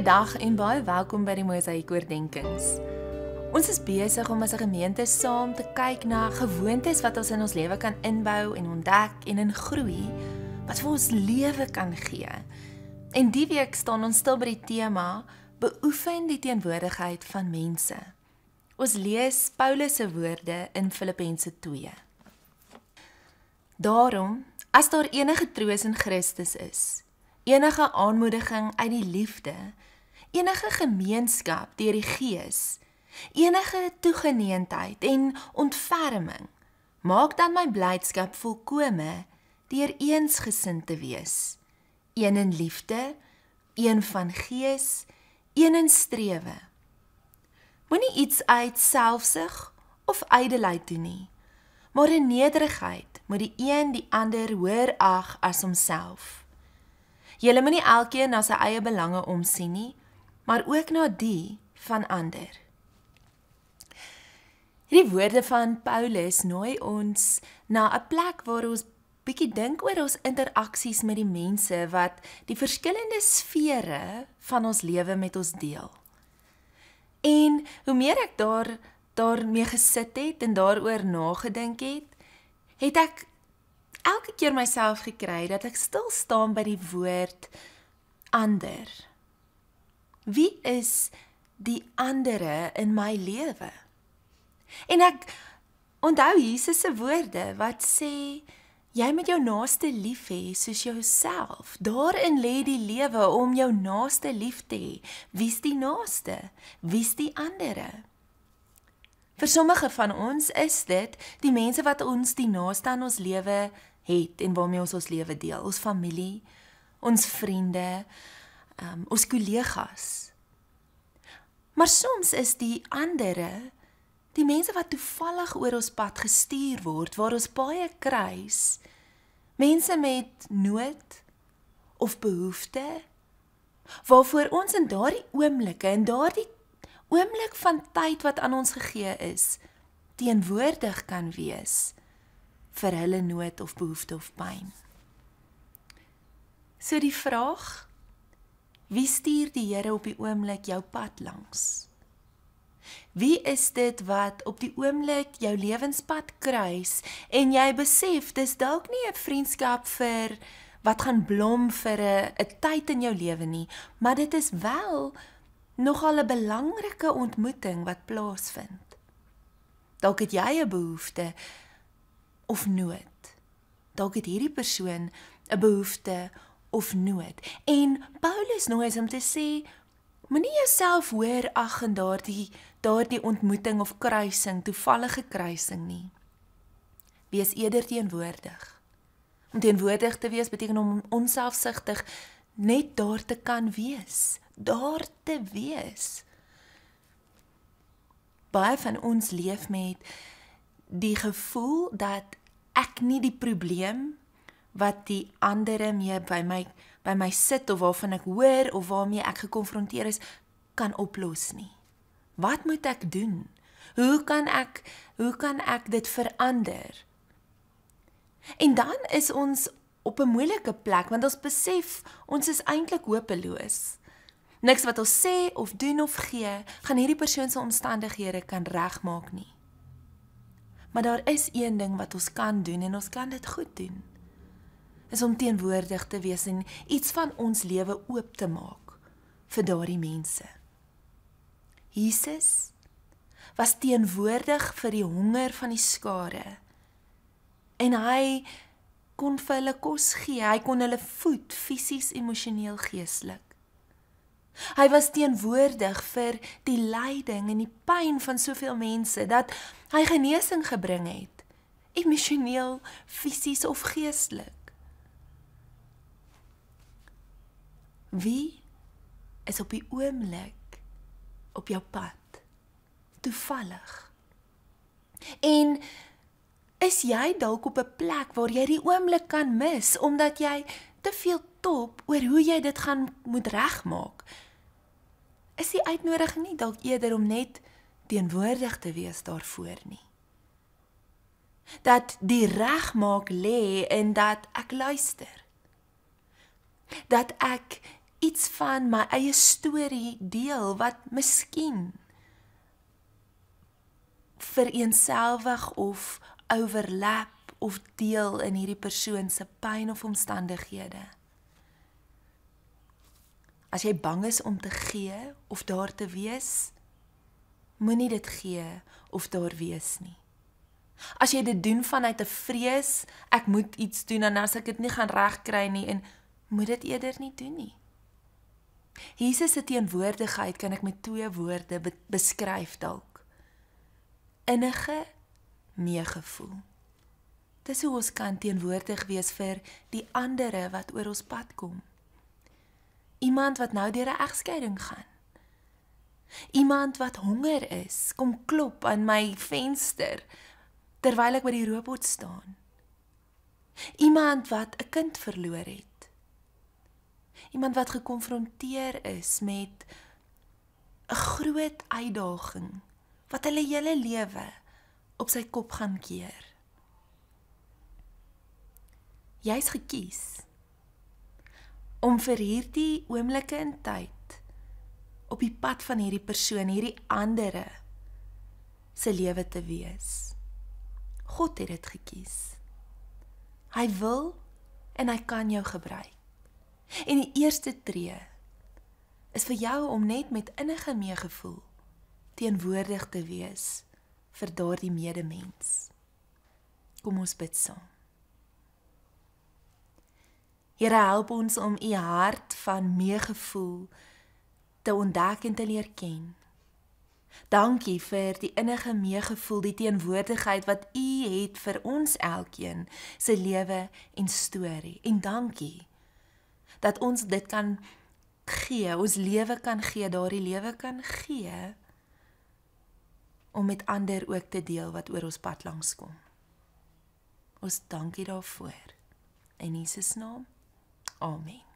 Goeiedag en baie welkom by die Mosaïek oordeenkings. Ons is besig om as 'n gemeente saam te kyk na gewoontes wat ons in ons lewe kan inbou en ontdek en in groei wat vir ons lewe kan gee. En die week staan ons stil by die tema beoefen die teenwoordigheid van mense. Ons lees Paulus se woorde in Filippense 2. Daarom, as daar enige troos in Christus is, enige aanmoediging uit die liefde, enige gemeenskap deur die Gees, enige toegeneentheid en ontferming, maak dan my blydskap volkome deur eensgesind te wees, een in liefde, een van Gees, een in strewe. Moenie iets uit selfsug of ydelheid doen nie, maar in nederigheid moet die een die ander hoër ag as homself. Julle moenie elkeen na sy eie belange omsien nie, maar ook na die van ander. Hierdie woorde van Paulus nooi ons na 'n plek waar ons bietjie dink oor ons interaksies met die mense wat die verskillende sfere van ons lewe met ons deel. En hoe meer ek daar daarmee gesit het en daaroor nagedink het, het ek elke keer myself gekry dat ek stil staan by die woord ander wie is die ander in my lewe? En ek onthou Jesus se woorde wat sê jy moet jou naaste lief hê soos jouself. Daarin lê die lewe om jou naaste lief te hê. Wie's die naaste? Wie's die ander? Vir sommige van ons is dit die mense wat ons die naaste aan ons lewe het en waarmee ons ons lewe deel, ons familie, ons vriende, um, ons kollegas. Maar soms is die ander die mense wat toevallig oor ons pad gestuur word waar ons baie kruis. Mense met nood of behoefte waarvoor ons in daardie oomblikke en daardie oomblik van tyd wat aan ons gegee is teenwoordig kan wees vir hulle nood of behoefte of pyn. So die vraag Wie stuur die Here op die oomblik jou pad langs? Wie is dit wat op die oomblik jou lewenspad kruis en jy besef dis dalk nie 'n vriendskap vir wat gaan blom vir 'n 'n tyd in jou lewe nie, maar dit is wel nogal 'n belangrike ontmoeting wat plaasvind. Dalk het jy 'n behoefte of nood. Dalk het hierdie persoon 'n behoefte of nood. En Paulus nooi ons om te sê moenie jouself hoor ag en daardie daardie ontmoeting of kruising, toevallige kruising nie. Wees eerder teenwoordig. Om teenwoordig te wees beteken om onselfsugtig net daar te kan wees, daar te wees. Baie van ons leef met die gevoel dat ek nie die probleem wat die ander mee by my by my sit of waarvan ek hoor of waarmee ek gekonfronteer is kan oplos nie. Wat moet ek doen? Hoe kan ek hoe kan ek dit verander? En dan is ons op 'n moeilike plek want ons besef ons is eintlik hopeloos. Niks wat ons sê of doen of gee gaan hierdie persoon se omstandighede kan regmaak nie. Maar daar is een ding wat ons kan doen en ons kan dit goed doen is om teenwoordig te wees en iets van ons lewe oop te maak vir daardie mense. Jesus was teenwoordig vir die honger van die skare en hy kon vir hulle kos gee, hy kon hulle voed fisies, emosioneel, geestelik. Hy was teenwoordig vir die lyding en die pyn van soveel mense dat hy genesing gebring het, emosioneel, fisies of geestelik. Wie is op die oomblik op jou pad? Toevallig. En is jy dalk op 'n plek waar jy die oomblik kan mis omdat jy te veel top oor hoe jy dit gaan moet regmaak? Is die uitnodiging nie dalk eerder om net teenwoordig te wees daarvoor nie? Dat die regmaak lê in dat ek luister. Dat ek iets van my eie storie deel wat miskien vereenselwig of overlap of deel in hierdie persoon se pyn of omstandighede. As jy bang is om te gee of daar te wees, moenie dit gee of daar wees nie. As jy dit doen vanuit 'n vrees, ek moet iets doen en as ek dit nie gaan regkry nie en moet dit eerder nie doen nie. Jesus se teenwoordigheid kan ek met twee woorde be beskryf dalk. Innige meegevoel. Dis hoe ons kan teenwoordig wees vir die ander wat oor ons pad kom. Iemand wat nou deur 'n egskeiding gaan. Iemand wat honger is, kom klop aan my venster terwyl ek by die robot staan. Iemand wat 'n kind verloor het iemand wat gekonfronteer is met 'n groot uitdaging wat hulle hele lewe op sy kop gaan keer. Jy's gekies om vir hierdie oomblikke in tyd op die pad van hierdie persoon, hierdie ander se lewe te wees. God het dit gekies. Hy wil en hy kan jou gebruik. En die eerste tree is vir jou om net met innige meegevoel teenwoordig te wees vir daardie medemens. Kom ons bid saam. Here help ons om u hart van meegevoel te ontdek en te leer ken. Dankie vir die innige meegevoel, die teenwoordigheid wat u het vir ons elkeen se lewe en storie. En dankie dat ons dit kan gee, ons lewe kan gee, daardie lewe kan gee om met ander ook te deel wat oor ons pad langs kom. Ons dankie daarvoor. In Jesus naam. Amen.